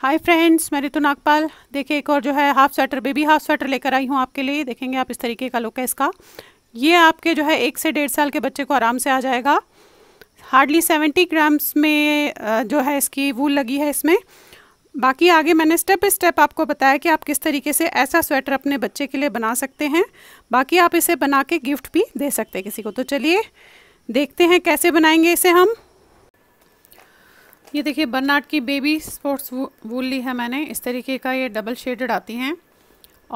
hi friends मैं रितु नागपाल देखिए एक और जो है half sweater baby half sweater लेकर आई हूँ आपके लिए देखेंगे आप इस तरीके का लुक है इसका ये आपके जो है एक से डेढ़ साल के बच्चे को आराम से आ जाएगा हार्डली सेवेंटी ग्राम्स में जो है इसकी वूल लगी है इसमें बाकी आगे मैंने स्टेप बाई स्टेप आपको बताया कि आप किस तरीके से ऐसा स्वेटर अपने बच्चे के लिए बना सकते हैं बाकी आप इसे बना के गिफ्ट भी दे सकते हैं किसी को तो चलिए देखते हैं कैसे बनाएंगे इसे हम ये देखिए बर्नाट की बेबी स्पोर्ट्स वूल ली है मैंने इस तरीके का ये डबल शेडेड आती हैं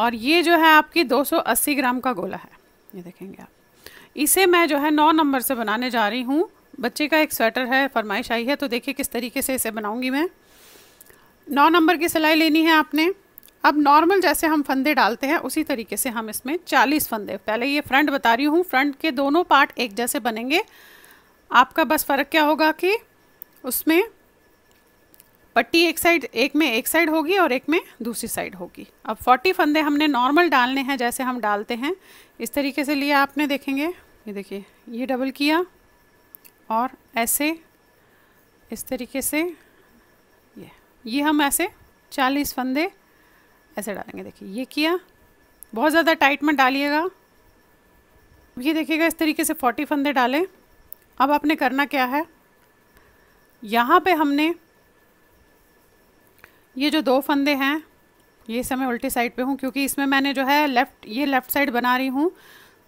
और ये जो है आपकी 280 ग्राम का गोला है ये देखेंगे आप इसे मैं जो है नौ नंबर से बनाने जा रही हूँ बच्चे का एक स्वेटर है फरमाइश आई है तो देखिए किस तरीके से इसे बनाऊँगी मैं नौ नंबर की सिलाई लेनी है आपने अब नॉर्मल जैसे हम फंदे डालते हैं उसी तरीके से हम इसमें चालीस फंदे पहले ये फ्रंट बता रही हूँ फ्रंट के दोनों पार्ट एक जैसे बनेंगे आपका बस फ़र्क क्या होगा कि उसमें पट्टी एक साइड एक में एक साइड होगी और एक में दूसरी साइड होगी अब 40 फंदे हमने नॉर्मल डालने हैं जैसे हम डालते हैं इस तरीके से लिया आपने देखेंगे ये देखिए ये डबल किया और ऐसे इस तरीके से ये ये हम ऐसे 40 फंदे ऐसे डालेंगे देखिए ये किया बहुत ज़्यादा टाइट में डालिएगा ये देखिएगा इस तरीके से फोर्टी फंदे डालें अब आपने करना क्या है यहाँ पर हमने ये जो दो फंदे हैं ये समय उल्टी साइड पे हूँ क्योंकि इसमें मैंने जो है लेफ़्ट ये लेफ़्ट साइड बना रही हूँ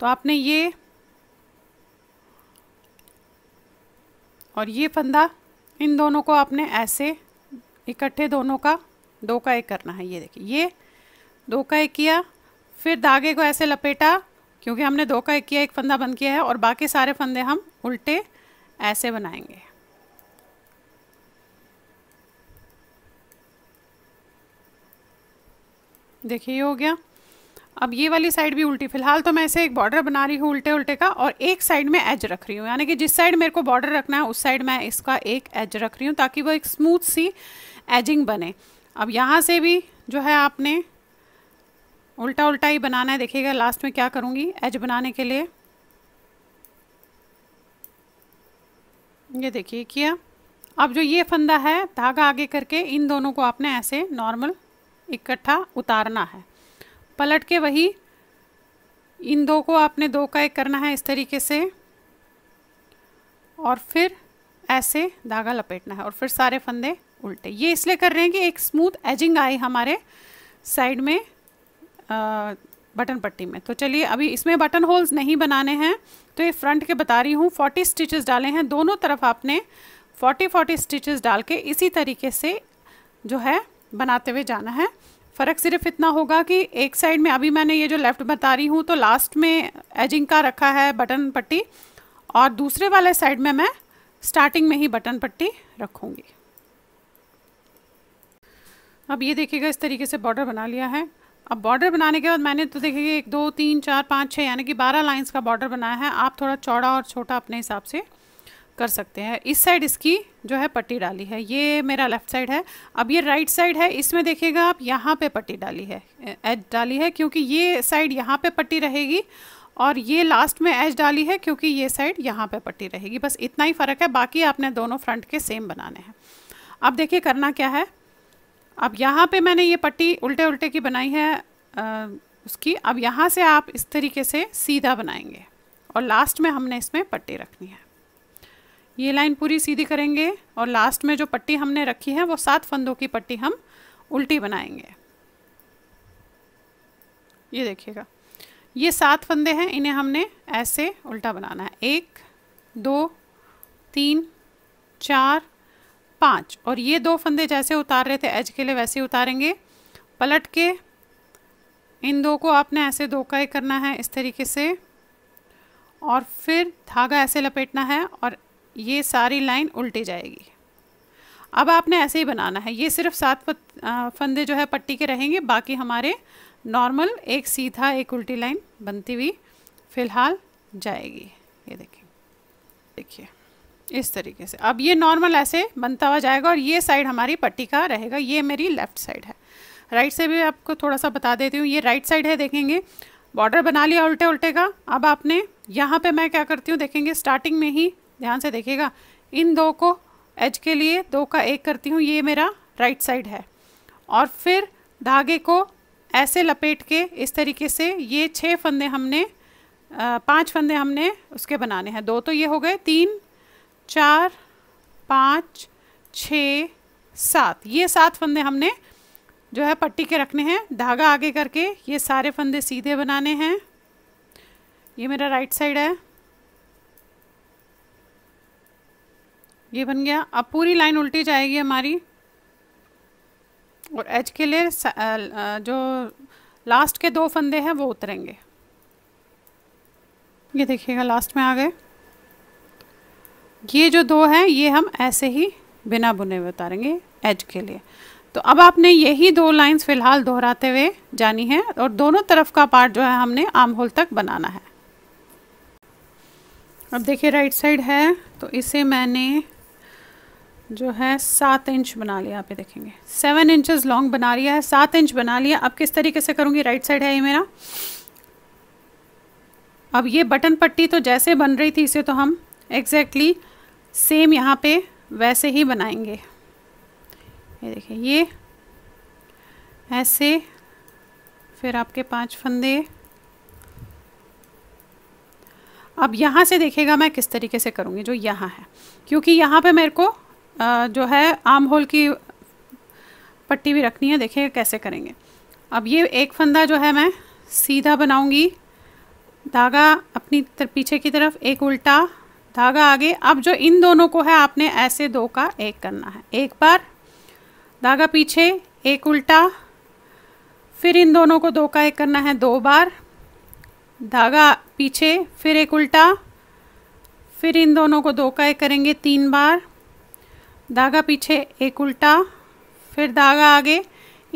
तो आपने ये और ये फंदा इन दोनों को आपने ऐसे इकट्ठे दोनों का दो का एक करना है ये देखिए ये दो का एक किया फिर धागे को ऐसे लपेटा क्योंकि हमने दो का एक किया एक फंदा बंद किया है और बाकी सारे फंदे हम उल्टे ऐसे बनाएंगे देखिए ये हो गया अब ये वाली साइड भी उल्टी फिलहाल तो मैं ऐसे एक बॉर्डर बना रही हूँ उल्टे उल्टे का और एक साइड में एज रख रही हूँ यानी कि जिस साइड मेरे को बॉर्डर रखना है उस साइड मैं इसका एक एज रख रही हूँ ताकि वो एक स्मूथ सी एजिंग बने अब यहाँ से भी जो है आपने उल्टा उल्टा ही बनाना है देखिएगा लास्ट में क्या करूँगी एज बनाने के लिए ये देखिए किया अब जो ये फंदा है धागा आगे करके इन दोनों को आपने ऐसे नॉर्मल इकट्ठा उतारना है पलट के वही इन दो को आपने दो का एक करना है इस तरीके से और फिर ऐसे धागा लपेटना है और फिर सारे फंदे उल्टे ये इसलिए कर रहे हैं कि एक स्मूथ एजिंग आई हमारे साइड में आ, बटन पट्टी में तो चलिए अभी इसमें बटन होल्स नहीं बनाने हैं तो ये फ्रंट के बता रही हूँ 40 स्टिचेस डाले हैं दोनों तरफ आपने 40 40 स्टिचेस डाल के इसी तरीके से जो है बनाते हुए जाना है फ़र्क सिर्फ इतना होगा कि एक साइड में अभी मैंने ये जो लेफ़्ट बता रही हूँ तो लास्ट में एजिंग का रखा है बटन पट्टी और दूसरे वाले साइड में मैं स्टार्टिंग में ही बटन पट्टी रखूँगी अब ये देखिएगा इस तरीके से बॉर्डर बना लिया है अब बॉर्डर बनाने के बाद मैंने तो देखिएगा एक दो तीन चार पाँच छः यानी कि बारह लाइन्स का बॉर्डर बनाया है आप थोड़ा चौड़ा और छोटा अपने हिसाब से कर सकते हैं इस साइड इसकी जो है पट्टी डाली है ये मेरा लेफ़्ट साइड है अब ये राइट साइड है इसमें देखिएगा आप यहाँ पे पट्टी डाली है एज डाली है क्योंकि ये साइड यहाँ पे पट्टी रहेगी और ये लास्ट में एज डाली है क्योंकि ये साइड यहाँ पे पट्टी रहेगी बस इतना ही फ़र्क है बाकी आपने दोनों फ्रंट के सेम बनाने हैं अब देखिए करना क्या है अब यहाँ पर मैंने ये पट्टी उल्टे उल्टे की बनाई है आ, उसकी अब यहाँ से आप इस तरीके से सीधा बनाएंगे और लास्ट में हमने इसमें पट्टी रखनी है ये लाइन पूरी सीधी करेंगे और लास्ट में जो पट्टी हमने रखी है वो सात फंदों की पट्टी हम उल्टी बनाएंगे ये देखिएगा ये सात फंदे हैं इन्हें हमने ऐसे उल्टा बनाना है एक दो तीन चार पाँच और ये दो फंदे जैसे उतार रहे थे एज के लिए वैसे उतारेंगे पलट के इन दो को आपने ऐसे दो का करना है इस तरीके से और फिर धागा ऐसे लपेटना है और ये सारी लाइन उल्टी जाएगी अब आपने ऐसे ही बनाना है ये सिर्फ सात फंदे जो है पट्टी के रहेंगे बाकी हमारे नॉर्मल एक सीधा एक उल्टी लाइन बनती हुई फ़िलहाल जाएगी ये देखिए देखिए इस तरीके से अब ये नॉर्मल ऐसे बनता हुआ जाएगा और ये साइड हमारी पट्टी का रहेगा ये मेरी लेफ़्ट साइड है राइट से भी आपको थोड़ा सा बता देती हूँ ये राइट साइड है देखेंगे बॉर्डर बना लिया उल्टे उल्टे का अब आपने यहाँ पे मैं क्या करती हूँ देखेंगे स्टार्टिंग में ही ध्यान से देखिएगा इन दो को एज के लिए दो का एक करती हूँ ये मेरा राइट साइड है और फिर धागे को ऐसे लपेट के इस तरीके से ये छः फंदे हमने पांच फंदे हमने उसके बनाने हैं दो तो ये हो गए तीन चार पाँच छ सात ये सात फंदे हमने जो है पट्टी के रखने हैं धागा आगे करके ये सारे फंदे सीधे बनाने हैं ये मेरा राइट साइड है ये बन गया अब पूरी लाइन उल्टी जाएगी हमारी और एज के लिए जो लास्ट के दो फंदे हैं वो उतरेंगे ये देखिएगा लास्ट में आ गए ये जो दो हैं ये हम ऐसे ही बिना बुने हुए उतारेंगे एज के लिए तो अब आपने यही दो लाइंस फ़िलहाल दोहराते हुए जानी है और दोनों तरफ का पार्ट जो है हमने आम होल तक बनाना है अब देखिए राइट साइड है तो इसे मैंने जो है सात इंच बना लिया आप ये देखेंगे सेवन इंचज़ लॉन्ग बना लिया है सात इंच बना लिया अब किस तरीके से करूँगी राइट साइड है ये मेरा अब ये बटन पट्टी तो जैसे बन रही थी इसे तो हम एग्जैक्टली exactly सेम यहाँ पे वैसे ही बनाएंगे ये देखिए ये ऐसे फिर आपके पांच फंदे अब यहाँ से देखेगा मैं किस तरीके से करूँगी जो यहाँ है क्योंकि यहाँ पे मेरे को जो है आम होल की पट्टी भी रखनी है देखिए कैसे करेंगे अब ये एक फंदा जो है मैं सीधा बनाऊंगी धागा अपनी पीछे की तरफ एक उल्टा धागा आगे अब जो इन दोनों को है आपने ऐसे दो का एक करना है एक बार धागा पीछे एक उल्टा फिर इन दोनों को दो का एक करना है दो बार धागा पीछे फिर एक उल्टा फिर इन दोनों को दो का एक करेंगे तीन बार धागा पीछे एक उल्टा फिर धागा आगे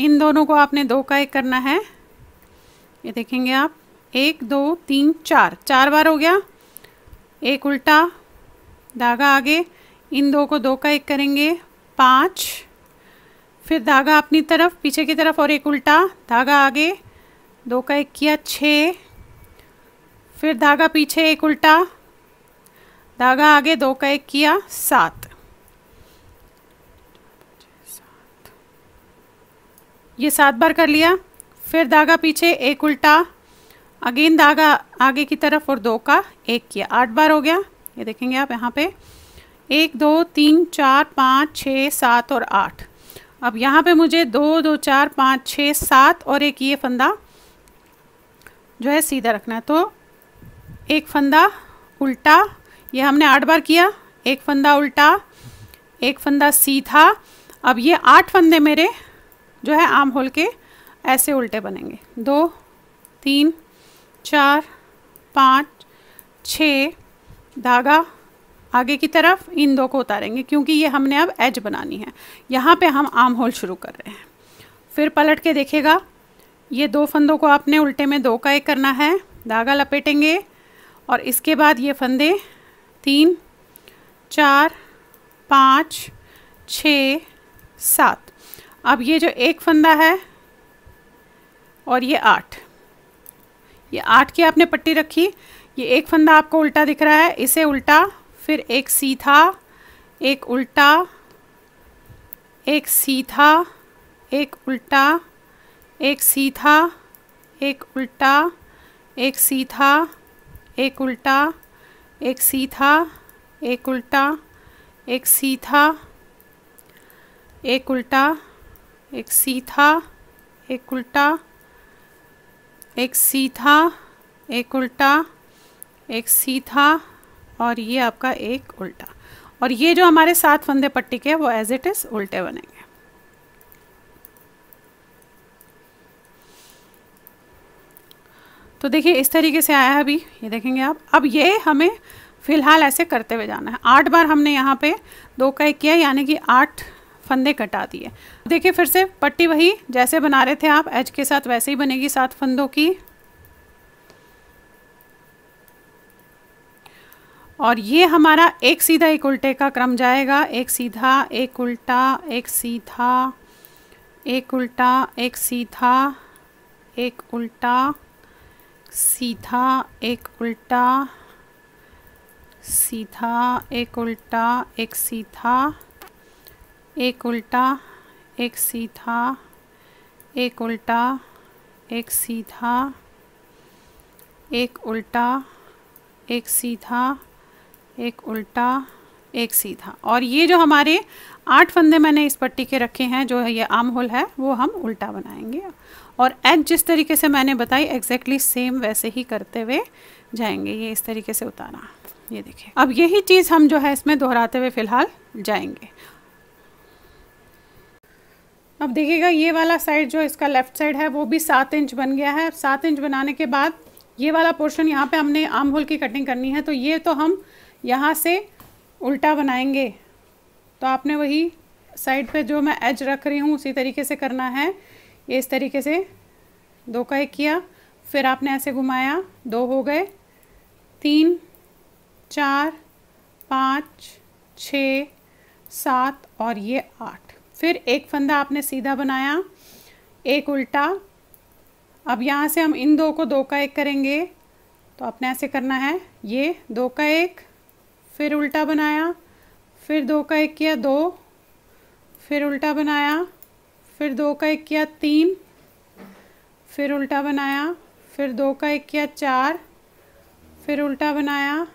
इन दोनों को आपने दो का एक करना है ये देखेंगे आप एक दो तीन चार चार बार हो गया एक उल्टा धागा आगे इन दो को दो का एक करेंगे पाँच फिर धागा अपनी तरफ पीछे की तरफ और एक उल्टा धागा आगे दो का एक किया छः फिर धागा पीछे एक उल्टा धागा आगे दो का एक किया सात ये सात बार कर लिया फिर धागा पीछे एक उल्टा अगेन धागा आगे की तरफ और दो का एक किया आठ बार हो गया ये देखेंगे आप यहाँ पे एक दो तीन चार पाँच छः सात और आठ अब यहाँ पे मुझे दो दो चार पाँच छः सात और एक ये फंदा जो है सीधा रखना है तो एक फंदा उल्टा ये हमने आठ बार किया एक फंदा उल्टा एक फंदा सीधा अब ये आठ फंदे मेरे जो है आम होल के ऐसे उल्टे बनेंगे दो तीन चार पाँच छ धागा आगे की तरफ इन दो को उतारेंगे क्योंकि ये हमने अब एज बनानी है यहाँ पे हम आम होल शुरू कर रहे हैं फिर पलट के देखेगा ये दो फंदों को आपने उल्टे में दो का एक करना है धागा लपेटेंगे और इसके बाद ये फंदे तीन चार पाँच छ सात अब ये जो एक फंदा है और ये आठ ये आठ की आपने पट्टी रखी ये एक फंदा आपको उल्टा दिख रहा है इसे उल्टा फिर एक सीधा एक उल्टा एक सीधा एक उल्टा एक सीधा एक उल्टा एक सीधा एक उल्टा एक सीधा एक उल्टा एक सीधा एक उल्टा एक सीधा एक उल्टा एक सीधा एक उल्टा एक सीधा और ये आपका एक उल्टा और ये जो हमारे सात फंदे पट्टी के वो एज इट इज़ उल्टे बनेंगे तो देखिए इस तरीके से आया है अभी ये देखेंगे आप अब ये हमें फ़िलहाल ऐसे करते हुए जाना है आठ बार हमने यहाँ पे दो का एक किया यानी कि आठ फंदे कटा दिए देखिए फिर से पट्टी वही जैसे बना रहे थे आप एज के साथ वैसे ही बनेगी सात फंदों की और ये हमारा एक सीधा एक उल्टे का क्रम जाएगा एक सीधा एक उल्टा एक सीधा एक उल्टा एक सीधा एक उल्टा सीधा एक उल्टा सीधा एक उल्टा एक सीधा एक उल्टा एक सीधा एक उल्टा एक सीधा एक उल्टा एक सीधा एक उल्टा एक सीधा और ये जो हमारे आठ फंदे मैंने इस पट्टी के रखे हैं जो ये आम होल है वो हम उल्टा बनाएंगे और एज जिस तरीके से मैंने बताई एग्जैक्टली सेम वैसे ही करते हुए जाएंगे ये इस तरीके से उतारा ये देखिए अब यही चीज़ हम जो है इसमें दोहराते हुए फ़िलहाल जाएंगे अब देखिएगा ये वाला साइड जो इसका लेफ्ट साइड है वो भी सात इंच बन गया है सात इंच बनाने के बाद ये वाला पोर्शन यहाँ पे हमने आम होल की कटिंग करनी है तो ये तो हम यहाँ से उल्टा बनाएंगे तो आपने वही साइड पे जो मैं एज रख रही हूँ उसी तरीके से करना है ये इस तरीके से दो का एक किया फिर आपने ऐसे घुमाया दो हो गए तीन चार पाँच छ सात और ये आठ फिर एक फंदा आपने सीधा बनाया एक उल्टा अब यहाँ से हम इन दो को दो का एक करेंगे तो आपने ऐसे करना है ये दो का एक फिर उल्टा बनाया फिर दो का एक किया दो फिर उल्टा बनाया फिर दो का एक किया तीन फिर उल्टा बनाया फिर दो का एक किया चार फिर उल्टा बनाया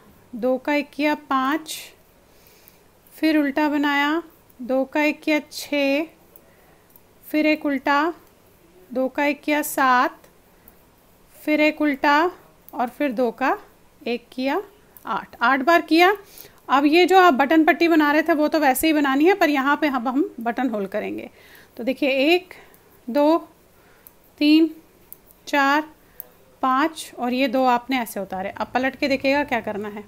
दो का एक किया पाँच फिर उल्टा बनाया दो का इक्या छः फिर एक उल्टा दो का इक्या सात फिर एक उल्टा और फिर दो का एक किया आठ आठ बार किया अब ये जो आप बटन पट्टी बना रहे थे वो तो वैसे ही बनानी है पर यहाँ पे हम हम बटन होल करेंगे तो देखिए एक दो तीन चार पाँच और ये दो आपने ऐसे उतारे अब पलट के देखिएगा क्या करना है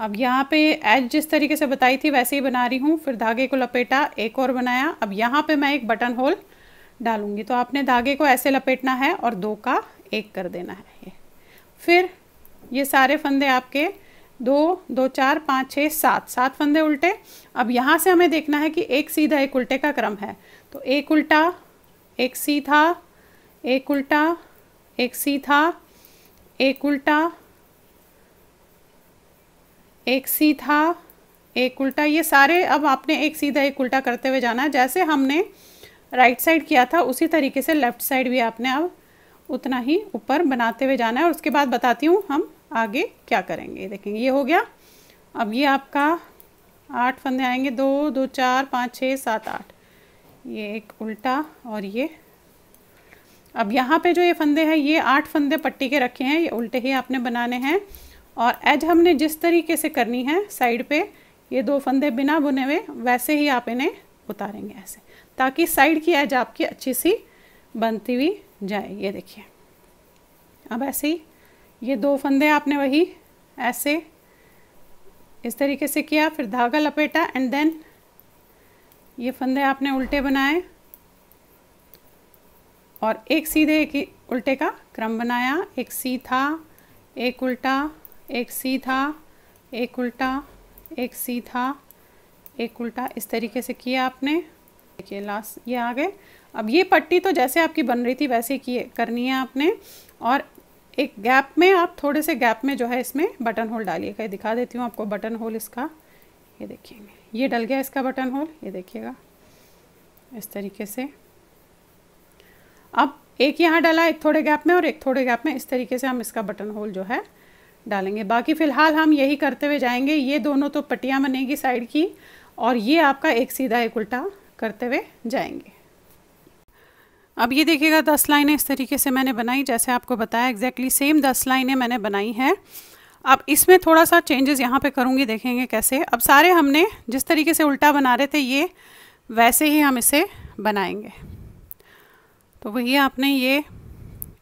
अब यहाँ पे एज जिस तरीके से बताई थी वैसे ही बना रही हूँ फिर धागे को लपेटा एक और बनाया अब यहाँ पे मैं एक बटन होल डालूंगी तो आपने धागे को ऐसे लपेटना है और दो का एक कर देना है ये फिर ये सारे फंदे आपके दो दो चार पाँच छः सात सात फंदे उल्टे अब यहाँ से हमें देखना है कि एक सीधा एक उल्टे का क्रम है तो एक उल्टा एक सीधा एक उल्टा एक सीधा एक उल्टा एक सीधा एक उल्टा ये सारे अब आपने एक सीधा एक उल्टा करते हुए जाना है जैसे हमने राइट साइड किया था उसी तरीके से लेफ़्ट साइड भी आपने अब उतना ही ऊपर बनाते हुए जाना है और उसके बाद बताती हूँ हम आगे क्या करेंगे देखेंगे ये हो गया अब ये आपका आठ फंदे आएंगे दो दो चार पाँच छः सात आठ ये एक उल्टा और ये अब यहाँ पे जो ये फंदे हैं ये आठ फंदे पट्टी के रखे हैं ये उल्टे ही आपने बनाने हैं और एज हमने जिस तरीके से करनी है साइड पे ये दो फंदे बिना बुने हुए वैसे ही आप इन्हें उतारेंगे ऐसे ताकि साइड की एज आपकी अच्छी सी बनती हुई जाए ये देखिए अब ऐसे ही ये दो फंदे आपने वही ऐसे इस तरीके से किया फिर धागा लपेटा एंड देन ये फंदे आपने उल्टे बनाए और एक सीधे एक उल्टे का क्रम बनाया एक सी था एक उल्टा एक सी था एक उल्टा एक सी था एक उल्टा इस तरीके से किया आपने देखिए लास्ट ये आ गए अब ये पट्टी तो जैसे आपकी बन रही थी वैसे ही करनी है आपने और एक गैप में आप थोड़े से गैप में जो है इसमें बटन होल डालिए कहीं दिखा देती हूँ आपको बटन होल इसका ये देखिए ये डल गया इसका बटन होल ये देखिएगा इस तरीके से अब एक यहाँ डाला एक थोड़े गैप में और एक थोड़े गैप में इस तरीके से हम इसका बटन होल जो है डालेंगे बाकी फ़िलहाल हम यही करते हुए जाएंगे ये दोनों तो पट्टियाँ बनेगी साइड की और ये आपका एक सीधा एक उल्टा करते हुए जाएंगे अब ये देखिएगा दस लाइनें इस तरीके से मैंने बनाई जैसे आपको बताया एग्जैक्टली सेम दस लाइनें मैंने बनाई हैं अब इसमें थोड़ा सा चेंजेस यहाँ पे करूँगी देखेंगे कैसे अब सारे हमने जिस तरीके से उल्टा बना रहे थे ये वैसे ही हम इसे बनाएंगे तो वही आपने ये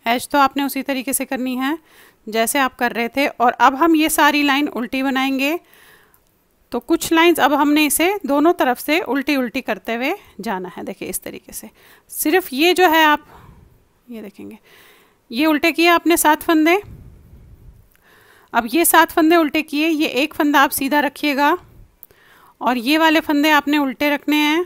एज तो आपने उसी तरीके से करनी है जैसे आप कर रहे थे और अब हम ये सारी लाइन उल्टी बनाएंगे तो कुछ लाइंस अब हमने इसे दोनों तरफ से उल्टी उल्टी करते हुए जाना है देखिए इस तरीके से सिर्फ ये जो है आप ये देखेंगे ये उल्टे किए आपने सात फंदे अब ये सात फंदे उल्टे किए ये एक फंदा आप सीधा रखिएगा और ये वाले फंदे आपने उल्टे रखने हैं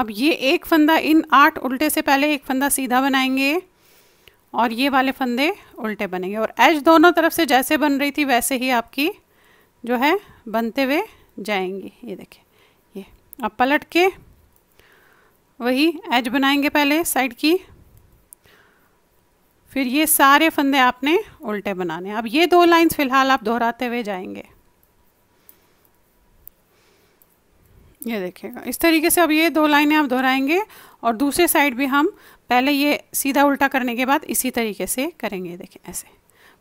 अब ये एक फंदा इन आठ उल्टे से पहले एक फंदा सीधा बनाएंगे और ये वाले फंदे उल्टे बनेंगे और एज दोनों तरफ से जैसे बन रही थी वैसे ही आपकी जो है बनते हुए जाएंगी ये देखिए ये अब पलट के वही एज बनाएंगे पहले साइड की फिर ये सारे फंदे आपने उल्टे बनाने अब ये दो लाइंस फ़िलहाल आप दोहराते हुए जाएंगे ये देखिएगा इस तरीके से अब ये दो लाइनें आप दोहराएंगे और दूसरे साइड भी हम पहले ये सीधा उल्टा करने के बाद इसी तरीके से करेंगे देखिए ऐसे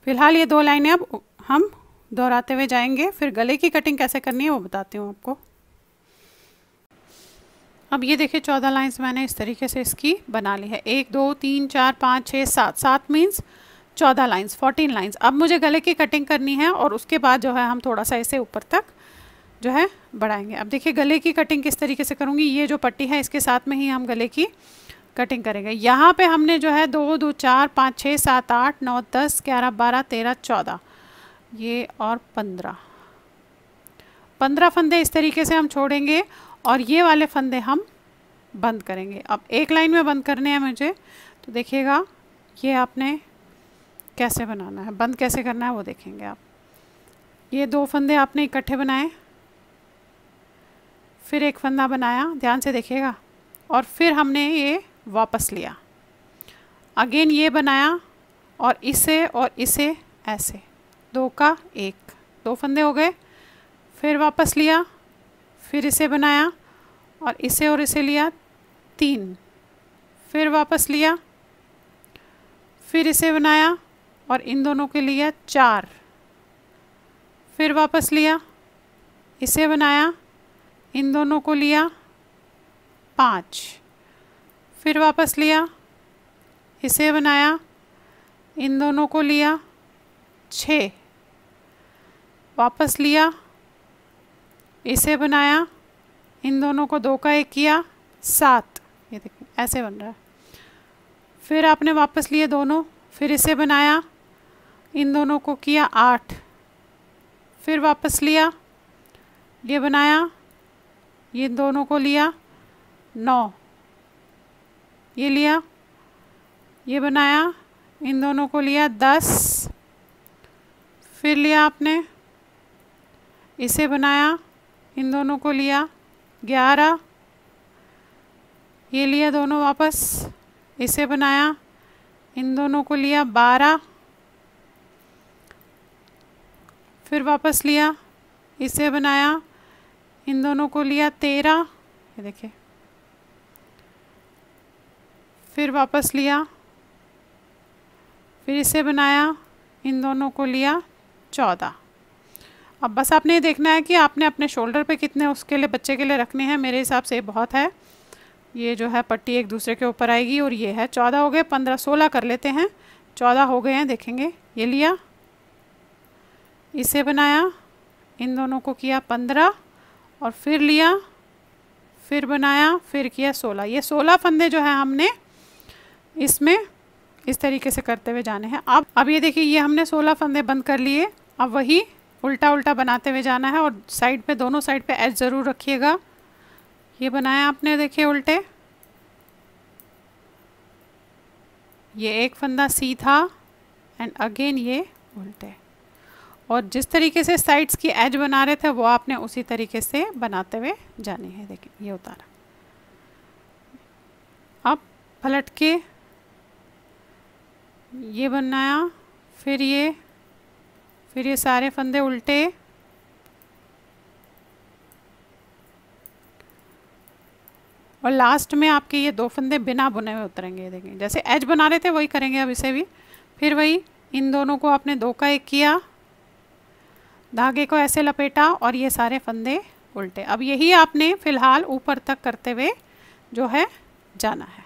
फिलहाल ये दो लाइनें अब हम दोहराते हुए जाएंगे फिर गले की कटिंग कैसे करनी है वो बताती हूँ आपको अब ये देखिए चौदह लाइन्स मैंने इस तरीके से इसकी बना ली है एक दो तीन चार पाँच छः सात सात मीन्स चौदह लाइन्स फोर्टीन लाइन्स अब मुझे गले की कटिंग करनी है और उसके बाद जो है हम थोड़ा सा इसे ऊपर तक जो है बढ़ाएंगे अब देखिए गले की कटिंग किस तरीके से करूँगी ये जो पट्टी है इसके साथ में ही हम गले की कटिंग करेंगे यहाँ पे हमने जो है दो दो चार पाँच छः सात आठ नौ दस ग्यारह बारह तेरह चौदह ये और पंद्रह पंद्रह फंदे इस तरीके से हम छोड़ेंगे और ये वाले फंदे हम बंद करेंगे अब एक लाइन में बंद करने हैं मुझे तो देखिएगा ये आपने कैसे बनाना है बंद कैसे करना है वो देखेंगे आप ये दो फंदे आपने इकट्ठे बनाए फिर एक फंदा बनाया ध्यान से देखिएगा और फिर हमने ये वापस लिया अगेन ये बनाया और इसे और इसे ऐसे दो का एक दो फंदे हो गए फिर वापस लिया फिर इसे बनाया और इसे और इसे लिया तीन फिर वापस लिया फिर इसे बनाया और इन दोनों के लिए चार फिर वापस लिया इसे बनाया इन दोनों को लिया पाँच फिर वापस लिया इसे बनाया इन दोनों को लिया छः वापस लिया इसे बनाया इन दोनों को दो का एक किया सात ये देखिए ऐसे बन रहा है फिर आपने वापस लिए दोनों फिर इसे बनाया इन दोनों को किया आठ फिर वापस लिया ये बनाया ये दोनों को लिया नौ ये लिया ये बनाया इन दोनों को लिया दस फिर लिया आपने इसे बनाया इन दोनों को लिया ग्यारह ये लिया दोनों वापस इसे बनाया इन दोनों को लिया बारह फिर वापस लिया इसे बनाया इन दोनों को लिया तेरह ये देखिए फिर वापस लिया फिर इसे बनाया इन दोनों को लिया चौदह अब बस आपने ये देखना है कि आपने अपने शोल्डर पे कितने उसके लिए बच्चे के लिए रखने हैं मेरे हिसाब से बहुत है ये जो है पट्टी एक दूसरे के ऊपर आएगी और ये है चौदह हो गए पंद्रह सोलह कर लेते हैं चौदह हो गए हैं देखेंगे ये लिया इसे बनाया इन दोनों को किया पंद्रह और फिर लिया फिर बनाया फिर किया सोलह ये सोलह फंदे जो है हमने इसमें इस तरीके से करते हुए जाने हैं अब अब ये देखिए ये हमने सोलह फंदे बंद कर लिए अब वही उल्टा उल्टा बनाते हुए जाना है और साइड पे दोनों साइड पे एच ज़रूर रखिएगा ये बनाया आपने देखिए उल्टे ये एक फंदा सी था एंड अगेन ये उल्टे और जिस तरीके से साइड्स की एज बना रहे थे वो आपने उसी तरीके से बनाते हुए जानी है देखिए ये उतारा अब पलट के ये बनाया फिर ये फिर ये सारे फंदे उल्टे और लास्ट में आपके ये दो फंदे बिना बुने हुए उतरेंगे देखें जैसे एज बना रहे थे वही करेंगे अब इसे भी फिर वही इन दोनों को आपने दो का एक किया धागे को ऐसे लपेटा और ये सारे फंदे उल्टे अब यही आपने फ़िलहाल ऊपर तक करते हुए जो है जाना है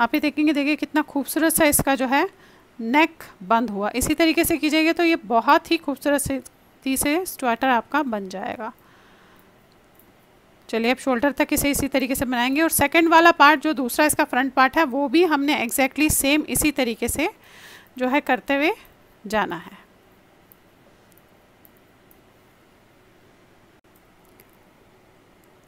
आप ये देखेंगे देखिए कितना खूबसूरत सा इसका जो है नेक बंद हुआ इसी तरीके से कीजिएगा तो ये बहुत ही खूबसूरत से से स्वेटर आपका बन जाएगा चलिए अब शोल्डर तक इसे इसी तरीके से बनाएंगे और सेकंड वाला पार्ट जो दूसरा इसका फ्रंट पार्ट है वो भी हमने एग्जैक्टली exactly सेम इसी तरीके से जो है करते हुए जाना है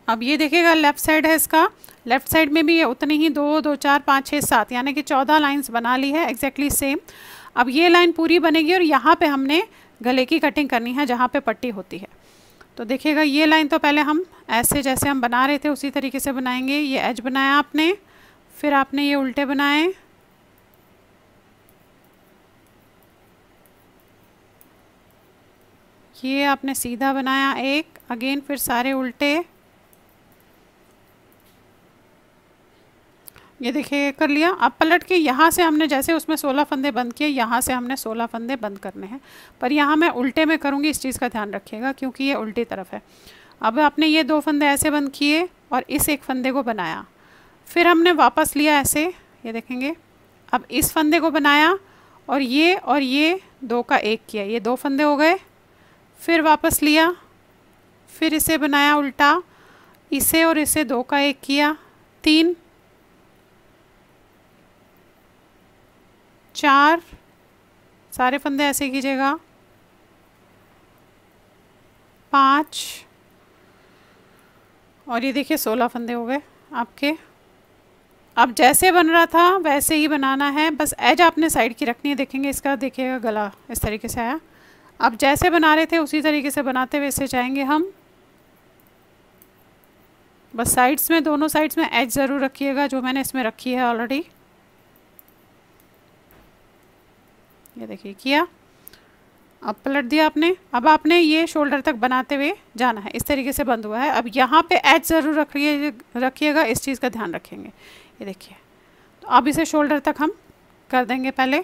अब ये देखिएगा लेफ़्ट साइड है इसका लेफ़्ट साइड में भी ये उतनी ही दो दो चार पाँच छः सात यानी कि चौदह लाइन्स बना ली है एग्जैक्टली सेम अब ये लाइन पूरी बनेगी और यहाँ पे हमने गले की कटिंग करनी है जहाँ पे पट्टी होती है तो देखिएगा ये लाइन तो पहले हम ऐसे जैसे हम बना रहे थे उसी तरीके से बनाएंगे ये एज बनाया आपने फिर आपने ये उल्टे बनाए ये आपने सीधा बनाया एक अगेन फिर सारे उल्टे ये देखिए कर लिया अब पलट के यहाँ से हमने जैसे उसमें सोलह फंदे बंद किए यहाँ से हमने सोलह फंदे बंद करने हैं पर यहाँ मैं उल्टे में करूँगी इस चीज़ का ध्यान रखिएगा क्योंकि ये उल्टी तरफ है अब आपने ये दो फंदे ऐसे बंद किए और इस एक फंदे को बनाया फिर हमने वापस लिया ऐसे ये देखेंगे अब इस फंदे को बनाया और ये और ये दो का एक किया ये दो फंदे हो गए फिर वापस लिया फिर इसे बनाया उल्टा इसे और इसे दो का एक किया तीन चार सारे फंदे ऐसे कीजिएगा पाँच और ये देखिए सोलह फंदे हो गए आपके अब जैसे बन रहा था वैसे ही बनाना है बस एज आपने साइड की रखनी है देखेंगे इसका देखिएगा गला इस तरीके से आया अब जैसे बना रहे थे उसी तरीके से बनाते हुए इसे जाएंगे हम बस साइड्स में दोनों साइड्स में एज ज़रूर रखिएगा जो मैंने इसमें रखी है ऑलरेडी ये देखिए किया अब पलट दिया आपने अब आपने ये शोल्डर तक बनाते हुए जाना है इस तरीके से बंद हुआ है अब यहाँ पे एच ज़रूर रखिए रखिएगा इस चीज़ का ध्यान रखेंगे ये देखिए तो अब इसे शोल्डर तक हम कर देंगे पहले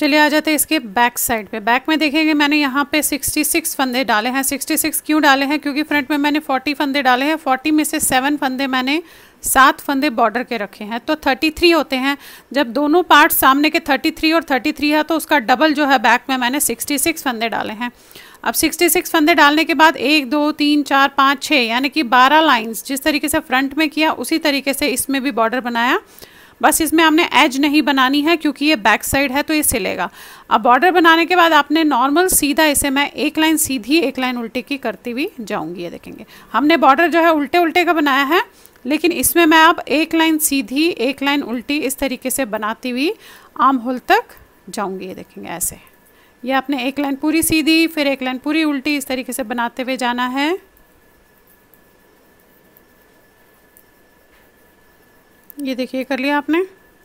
चलिए आ जाते हैं इसके बैक साइड पे बैक में देखेंगे मैंने यहाँ पे 66 फंदे डाले हैं 66 क्यों डाले हैं क्योंकि फ्रंट में मैंने 40 फंदे डाले हैं 40 में से 7 फंदे मैंने सात फंदे बॉर्डर के रखे हैं तो 33 होते हैं जब दोनों पार्ट सामने के 33 और 33 है तो उसका डबल जो है बैक में मैंने 66 फंदे डाले हैं अब 66 फंदे डालने के बाद एक दो तीन चार पाँच छः यानी कि 12 लाइंस जिस तरीके से फ्रंट में किया उसी तरीके से इसमें भी बॉर्डर बनाया बस इसमें हमने एज नहीं बनानी है क्योंकि ये बैक साइड है तो ये सिलेगा अब बॉर्डर बनाने के बाद आपने नॉर्मल सीधा इसे मैं एक लाइन सीधी एक लाइन उल्टे की करती हुई जाऊंगी ये देखेंगे हमने बॉर्डर जो है उल्टे उल्टे का बनाया है लेकिन इसमें मैं अब एक लाइन सीधी एक लाइन उल्टी इस तरीके से बनाती हुई आम होल तक जाऊंगी ये देखेंगे ऐसे ये आपने एक लाइन पूरी सीधी फिर एक लाइन पूरी उल्टी इस तरीके से बनाते हुए जाना है ये देखिए कर लिया आपने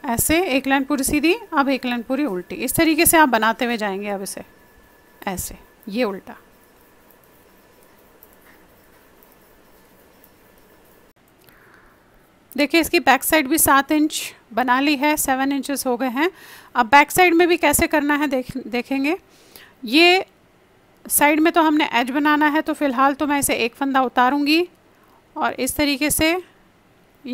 ऐसे एक लाइन पूरी सीधी अब एक लाइन पूरी उल्टी इस तरीके से आप बनाते हुए जाएंगे अब इसे ऐसे ये उल्टा देखिए इसकी बैक साइड भी सात इंच बना ली है सेवन इंचेस हो गए हैं अब बैक साइड में भी कैसे करना है देख देखेंगे ये साइड में तो हमने एज बनाना है तो फ़िलहाल तो मैं इसे एक फंदा उतारूँगी और इस तरीके से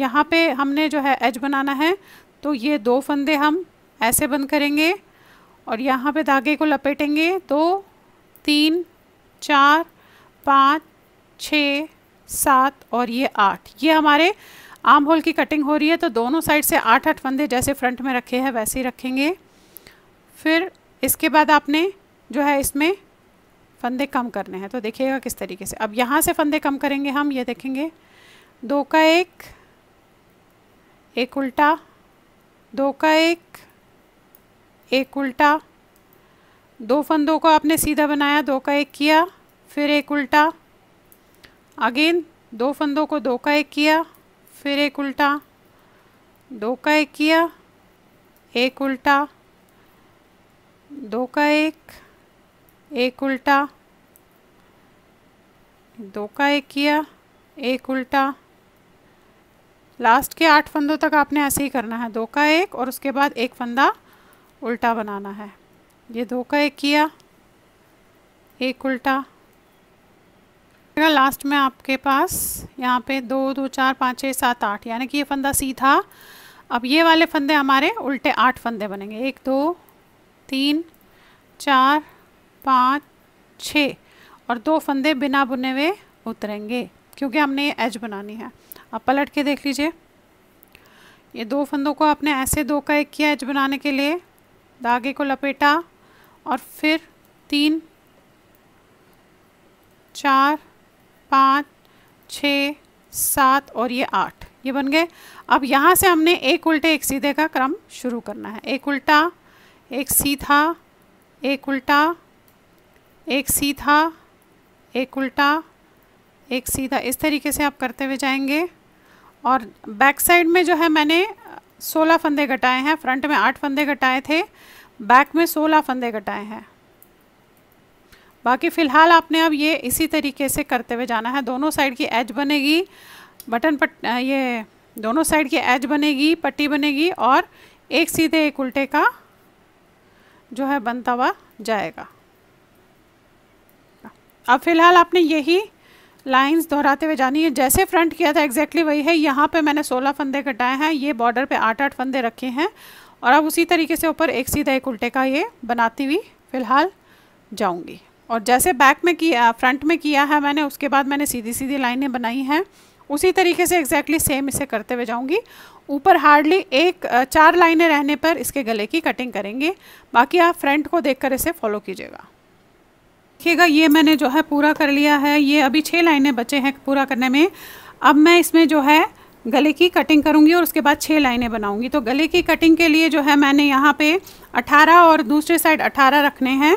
यहाँ पे हमने जो है एज बनाना है तो ये दो फंदे हम ऐसे बंद करेंगे और यहाँ पे धागे को लपेटेंगे तो तीन चार पाँच छ सात और ये आठ ये हमारे आर्म होल की कटिंग हो रही है तो दोनों साइड से आठ आठ फंदे जैसे फ्रंट में रखे हैं वैसे ही रखेंगे फिर इसके बाद आपने जो है इसमें फंदे कम करने हैं तो देखिएगा किस तरीके से अब यहाँ से फंदे कम करेंगे हम ये देखेंगे दो का एक एक उल्टा दो का एक एक उल्टा दो फंदों को आपने सीधा बनाया दो का एक किया फिर एक उल्टा अगेन दो फंदों को दो का एक किया फिर एक उल्टा दो का एक किया एक उल्टा दो का एक एक उल्टा दो का एक किया एक उल्टा लास्ट के आठ फंदों तक आपने ऐसे ही करना है दो का एक और उसके बाद एक फंदा उल्टा बनाना है ये दो का एक किया एक उल्टा लास्ट में आपके पास यहाँ पे दो दो चार पाँच छः सात आठ यानी कि ये फंदा सी था अब ये वाले फंदे हमारे उल्टे आठ फंदे बनेंगे एक दो तीन चार पाँच छ और दो फंदे बिना बुने हुए उतरेंगे क्योंकि हमने ये एज बनानी है आप पलट के देख लीजिए ये दो फंदों को आपने ऐसे दो का एक किया एज बनाने के लिए धागे को लपेटा और फिर तीन चार पाँच छः सात और ये आठ ये बन गए अब यहाँ से हमने एक उल्टे एक सीधे का क्रम शुरू करना है एक उल्टा एक सीधा एक उल्टा एक सीधा एक उल्टा एक सीधा इस तरीके से आप करते हुए जाएंगे और बैक साइड में जो है मैंने सोलह फंदे घटाए हैं फ्रंट में आठ फंदे घटाए थे बैक में सोलह फंदे घटाए हैं बाकी फ़िलहाल आपने अब ये इसी तरीके से करते हुए जाना है दोनों साइड की एज बनेगी बटन पट ये दोनों साइड की एज बनेगी पट्टी बनेगी और एक सीधे एक उल्टे का जो है बनता हुआ जाएगा अब फ़िलहाल आपने यही लाइंस दोहराते हुए जानी है जैसे फ्रंट किया था एग्जैक्टली वही है यहाँ पे मैंने 16 फंदे कटाए हैं ये बॉर्डर पे आठ आठ फंदे रखे हैं और अब उसी तरीके से ऊपर एक सीधा एक उल्टे का ये बनाती हुई फ़िलहाल जाऊँगी और जैसे बैक में किया फ्रंट में किया है मैंने उसके बाद मैंने सीधी सीधी लाइनें बनाई हैं उसी तरीके से एग्जैक्टली exactly सेम इसे करते हुए जाऊंगी ऊपर हार्डली एक चार लाइनें रहने पर इसके गले की कटिंग करेंगे बाकी आप फ्रंट को देखकर इसे फॉलो कीजिएगा देखिएगा ये मैंने जो है पूरा कर लिया है ये अभी छः लाइनें बचे हैं पूरा करने में अब मैं इसमें जो है गले की कटिंग करूँगी और उसके बाद छः लाइनें बनाऊँगी तो गले की कटिंग के लिए जो है मैंने यहाँ पे 18 और दूसरे साइड 18 रखने हैं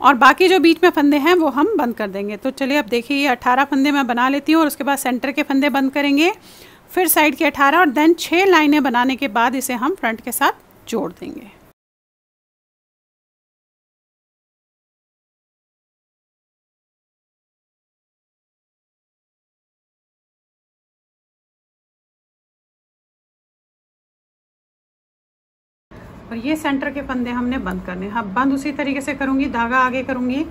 और बाकी जो बीच में फंदे हैं वो हम बंद कर देंगे तो चलिए अब देखिए ये अट्ठारह फंदे मैं बना लेती हूँ और उसके बाद सेंटर के फंदे बंद करेंगे फिर साइड के अठारह और देन छः लाइनें बनाने के बाद इसे हम फ्रंट के साथ जोड़ देंगे और ये सेंटर के फंदे हमने बंद करने हाँ बंद उसी तरीके से करूँगी धागा आगे करूँगी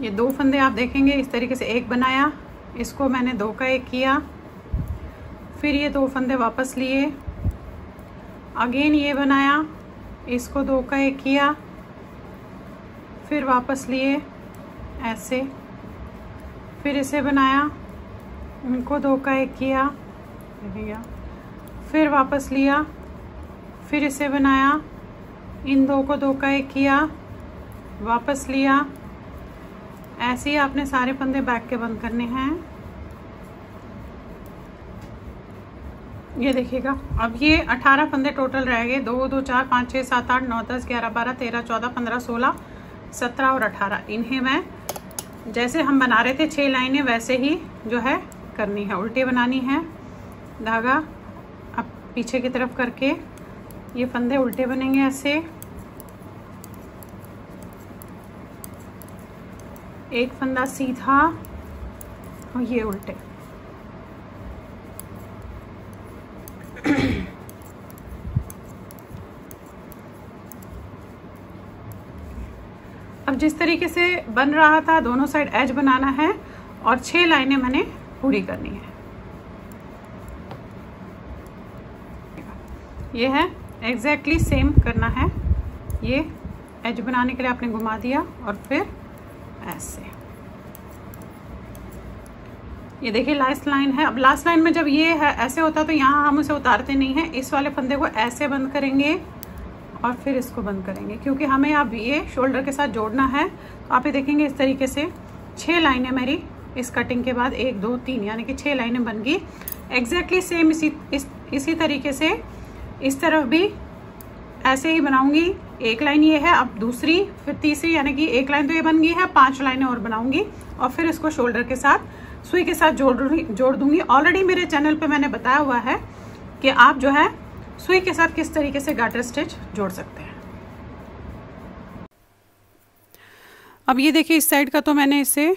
ये दो फंदे आप देखेंगे इस तरीके से एक बनाया इसको मैंने दो का एक किया फिर ये दो फंदे वापस लिए अगेन ये बनाया इसको दो का एक किया फिर वापस लिए ऐसे फिर इसे बनाया इनको दो का एक किया फिर वापस लिया फिर इसे बनाया इन दो को दो का एक किया वापस लिया ऐसे ही आपने सारे पंदे बैक के बंद करने हैं ये देखिएगा अब ये अठारह पंदे टोटल रह गए दो दो चार पाँच छः सात आठ नौ दस ग्यारह बारह तेरह चौदह पंद्रह सोलह सत्रह और अठारह इन्हें मैं जैसे हम बना रहे थे छः लाइनें वैसे ही जो है करनी है उल्टी बनानी है धागा अब पीछे की तरफ करके ये फंदे उल्टे बनेंगे ऐसे एक फंदा सीधा और ये उल्टे अब जिस तरीके से बन रहा था दोनों साइड एज बनाना है और छह लाइनें मैंने पूरी करनी है ये है एग्जैक्टली exactly सेम करना है ये एज बनाने के लिए आपने घुमा दिया और फिर ऐसे ये देखिए लास्ट लाइन है अब लास्ट लाइन में जब ये है ऐसे होता तो यहाँ हम उसे उतारते नहीं है इस वाले फंदे को ऐसे बंद करेंगे और फिर इसको बंद करेंगे क्योंकि हमें अब ये शोल्डर के साथ जोड़ना है तो आप ये देखेंगे इस तरीके से छः लाइनें मेरी इस कटिंग के बाद एक दो तीन यानी कि छः लाइनें बन गई एग्जैक्टली सेम इसी इस, इसी तरीके से इस तरफ भी ऐसे ही बनाऊंगी एक लाइन ये है अब दूसरी फिर तीसरी यानी कि एक लाइन तो ये बन गई है पांच लाइनें और बनाऊंगी और फिर इसको शोल्डर के साथ सुई के साथ जोड़ जोड़ दूंगी ऑलरेडी मेरे चैनल पे मैंने बताया हुआ है कि आप जो है सुई के साथ किस तरीके से गाटर स्टिच जोड़ सकते हैं अब ये देखिए इस साइड का तो मैंने इसे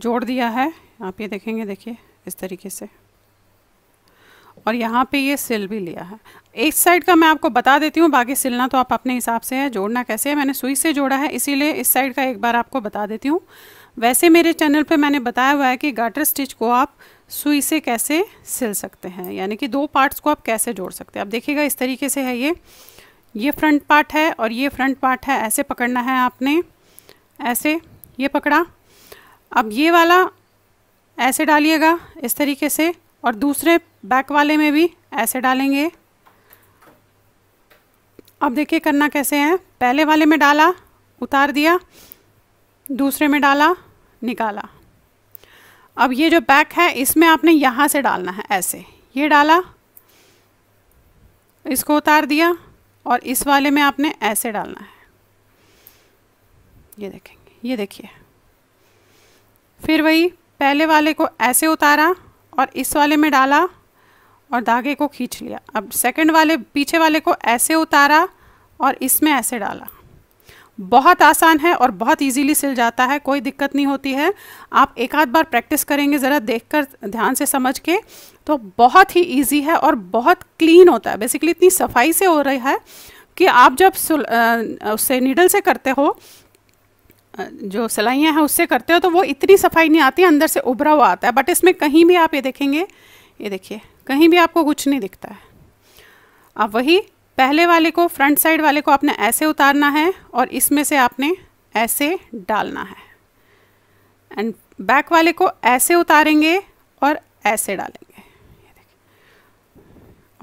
जोड़ दिया है आप ये देखेंगे देखिए इस तरीके से और यहाँ पे ये सिल भी लिया है एक साइड का मैं आपको बता देती हूँ बाकी सिलना तो आप अपने हिसाब से है जोड़ना कैसे है मैंने सुई से जोड़ा है इसीलिए इस साइड का एक बार आपको बता देती हूँ वैसे मेरे चैनल पे मैंने बताया हुआ है कि गाटर स्टिच को आप सुई से कैसे सिल सकते हैं यानी कि दो पार्ट्स को आप कैसे जोड़ सकते हैं आप देखिएगा इस तरीके से है ये ये फ्रंट पार्ट है और ये फ्रंट पार्ट है ऐसे पकड़ना है आपने ऐसे ये पकड़ा अब ये वाला ऐसे डालिएगा इस तरीके से और दूसरे बैक वाले में भी ऐसे डालेंगे अब देखिए करना कैसे है पहले वाले में डाला उतार दिया दूसरे में डाला निकाला अब ये जो बैक है इसमें आपने यहाँ से डालना है ऐसे ये डाला इसको उतार दिया और इस वाले में आपने ऐसे डालना है ये देखेंगे ये देखिए फिर वही पहले वाले को ऐसे उतारा और इस वाले में डाला और धागे को खींच लिया अब सेकंड वाले पीछे वाले को ऐसे उतारा और इसमें ऐसे डाला बहुत आसान है और बहुत इजीली सिल जाता है कोई दिक्कत नहीं होती है आप एक आध बार प्रैक्टिस करेंगे ज़रा देखकर ध्यान से समझ के तो बहुत ही इजी है और बहुत क्लीन होता है बेसिकली इतनी सफाई से हो रही है कि आप जब उससे नीडल से करते हो जो सिलाइयाँ हैं उससे करते हो तो वो इतनी सफाई नहीं आती अंदर से उभरा हुआ आता है बट इसमें कहीं भी आप ये देखेंगे ये देखिए कहीं भी आपको कुछ नहीं दिखता है अब वही पहले वाले को फ्रंट साइड वाले को आपने ऐसे उतारना है और इसमें से आपने ऐसे डालना है एंड बैक वाले को ऐसे उतारेंगे और ऐसे डालेंगे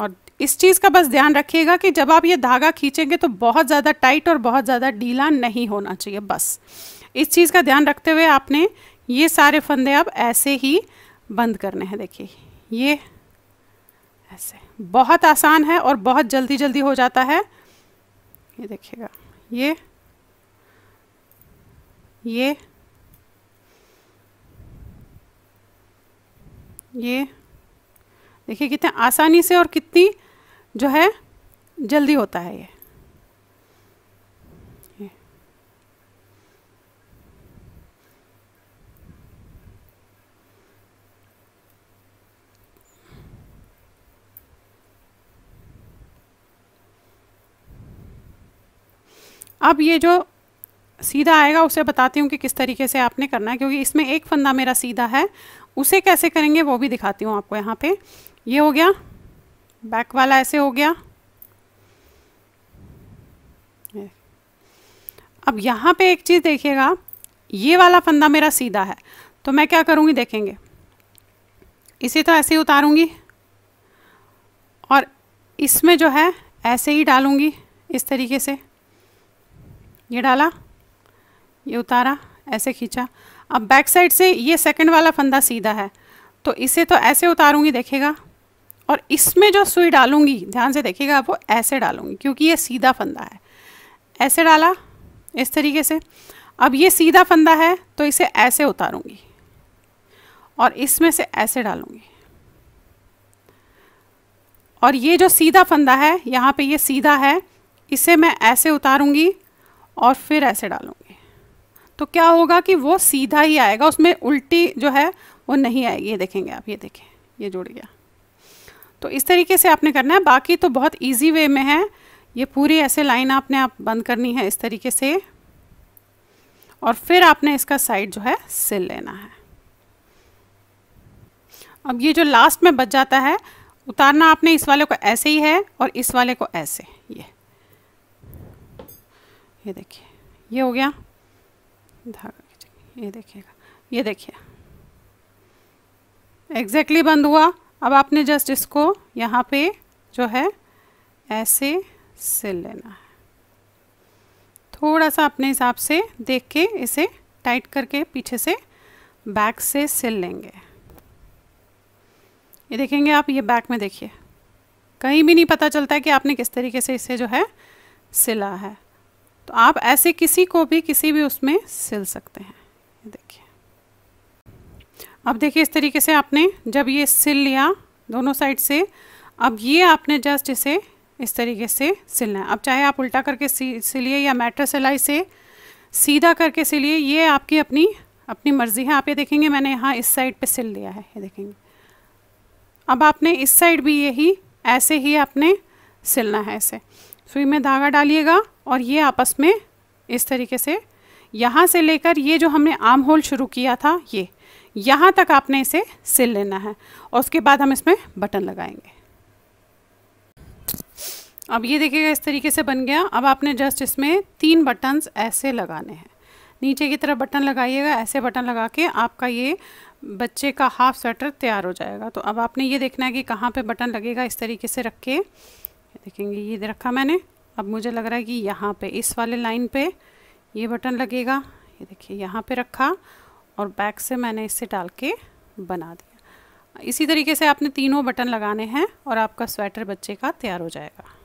और इस चीज़ का बस ध्यान रखिएगा कि जब आप ये धागा खींचेंगे तो बहुत ज़्यादा टाइट और बहुत ज़्यादा ढीला नहीं होना चाहिए बस इस चीज़ का ध्यान रखते हुए आपने ये सारे फंदे अब ऐसे ही बंद करने हैं देखिए ये ऐसे बहुत आसान है और बहुत जल्दी जल्दी हो जाता है ये देखिएगा ये ये ये देखिए कितने आसानी से और कितनी जो है जल्दी होता है ये अब ये जो सीधा आएगा उसे बताती हूँ कि किस तरीके से आपने करना है क्योंकि इसमें एक फंदा मेरा सीधा है उसे कैसे करेंगे वो भी दिखाती हूँ आपको यहाँ पे ये हो गया बैक वाला ऐसे हो गया अब यहाँ पे एक चीज़ देखिएगा ये वाला फंदा मेरा सीधा है तो मैं क्या करूँगी देखेंगे इसे तो ऐसे ही उतारूँगी और इसमें जो है ऐसे ही डालूँगी इस तरीके से ये डाला ये उतारा ऐसे खींचा अब बैक साइड से ये सेकंड वाला फंदा सीधा है तो इसे तो ऐसे उतारूँगी देखेगा और इसमें जो सुई डालूंगी ध्यान से देखिएगा आप वो ऐसे डालूंगी क्योंकि ये सीधा फंदा है ऐसे डाला इस तरीके से अब ये सीधा फंदा है तो इसे ऐसे उतारूंगी और इसमें से ऐसे डालूंगी और ये जो सीधा फंदा है यहाँ पे ये सीधा है इसे मैं ऐसे उतारूंगी और फिर ऐसे डालूंगी तो क्या होगा कि वो सीधा ही आएगा उसमें उल्टी जो है वो नहीं आएगी ये देखेंगे आप ये देखें ये जुड़ गया तो इस तरीके से आपने करना है बाकी तो बहुत ईजी वे में है ये पूरी ऐसे लाइन आपने आप बंद करनी है इस तरीके से और फिर आपने इसका साइड जो है सिल लेना है अब ये जो लास्ट में बच जाता है उतारना आपने इस वाले को ऐसे ही है और इस वाले को ऐसे ये ये देखिए ये हो गया धागा ये देखिएगा ये देखिए एग्जैक्टली बंद हुआ अब आपने जस्ट इसको यहाँ पे जो है ऐसे सिल लेना है थोड़ा सा अपने हिसाब से देख के इसे टाइट करके पीछे से बैक से सिल लेंगे ये देखेंगे आप ये बैक में देखिए कहीं भी नहीं पता चलता है कि आपने किस तरीके से इसे जो है सिला है तो आप ऐसे किसी को भी किसी भी उसमें सिल सकते हैं देखिए अब देखिए इस तरीके से आपने जब ये सिल लिया दोनों साइड से अब ये आपने जस्ट इसे इस तरीके से सिलना है अब चाहे आप उल्टा करके सिलिए या मैटर सिलाई से सीधा करके सिलिए ये आपकी अपनी अपनी मर्ज़ी है आप ये देखेंगे मैंने यहाँ इस साइड पे सिल लिया है ये देखेंगे अब आपने इस साइड भी यही ऐसे ही आपने सिलना है ऐसे सुई में धागा डालिएगा और ये आपस में इस तरीके से यहाँ से लेकर ये जो हमने आर्म होल शुरू किया था ये यहाँ तक आपने इसे सिल लेना है और उसके बाद हम इसमें बटन लगाएंगे अब ये देखिएगा इस तरीके से बन गया अब आपने जस्ट इसमें तीन बटन्स ऐसे लगाने हैं नीचे की तरफ बटन लगाइएगा ऐसे बटन लगा के आपका ये बच्चे का हाफ स्वेटर तैयार हो जाएगा तो अब आपने ये देखना है कि कहाँ पे बटन लगेगा इस तरीके से रख के देखेंगे ये दे रखा मैंने अब मुझे लग रहा है कि यहाँ पे इस वाले लाइन पे ये बटन लगेगा ये देखिए यहाँ पे रखा और बैक से मैंने इसे डाल के बना दिया इसी तरीके से आपने तीनों बटन लगाने हैं और आपका स्वेटर बच्चे का तैयार हो जाएगा